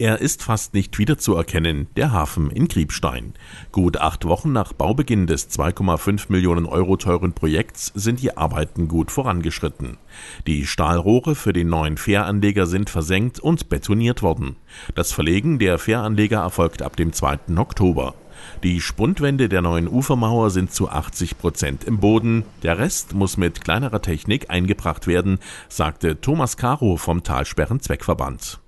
Er ist fast nicht wiederzuerkennen, der Hafen in Griebstein. Gut acht Wochen nach Baubeginn des 2,5 Millionen Euro teuren Projekts sind die Arbeiten gut vorangeschritten. Die Stahlrohre für den neuen Fähranleger sind versenkt und betoniert worden. Das Verlegen der Fähranleger erfolgt ab dem 2. Oktober. Die Spundwände der neuen Ufermauer sind zu 80 Prozent im Boden. Der Rest muss mit kleinerer Technik eingebracht werden, sagte Thomas Caro vom Talsperren Zweckverband.